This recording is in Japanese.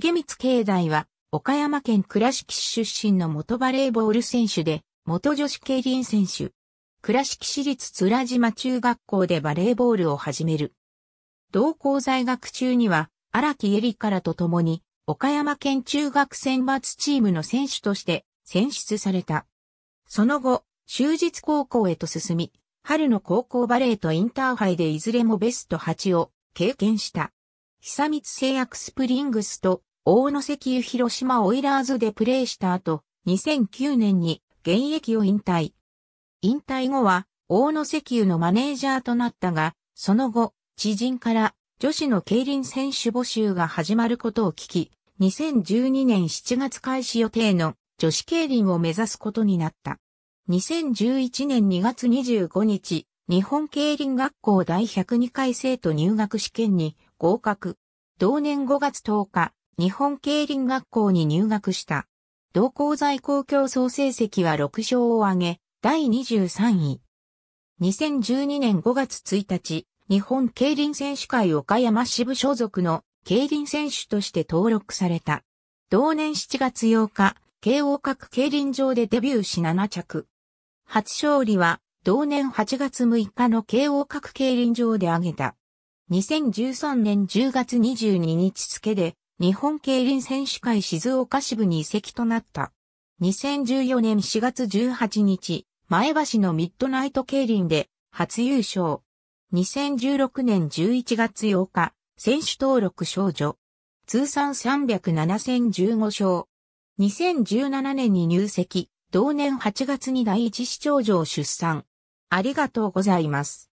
重光慶大は、岡山県倉敷市出身の元バレーボール選手で、元女子競輪選手。倉敷市立津良島中学校でバレーボールを始める。同校在学中には、荒木絵里からと共に、岡山県中学選抜チームの選手として選出された。その後、終日高校へと進み、春の高校バレーとインターハイでいずれもベスト8を経験した。久光製薬スプリングスと大野石油広島オイラーズでプレーした後、2009年に現役を引退。引退後は、大野石油のマネージャーとなったが、その後、知人から女子の競輪選手募集が始まることを聞き、2012年7月開始予定の女子競輪を目指すことになった。2011年2月25日、日本競輪学校第102回生徒入学試験に合格。同年5月10日、日本競輪学校に入学した。同校在校競争成績は6勝を挙げ、第23位。2012年5月1日、日本競輪選手会岡山支部所属の競輪選手として登録された。同年7月8日、慶応各競輪場でデビューし7着。初勝利は、同年8月6日の慶応各競輪場で挙げた。2013年10月22日付で、日本競輪選手会静岡支部に移籍となった。2014年4月18日、前橋のミッドナイト競輪で初優勝。2016年11月8日、選手登録少女。通算307戦15勝。2017年に入籍、同年8月に第一市長女を出産。ありがとうございます。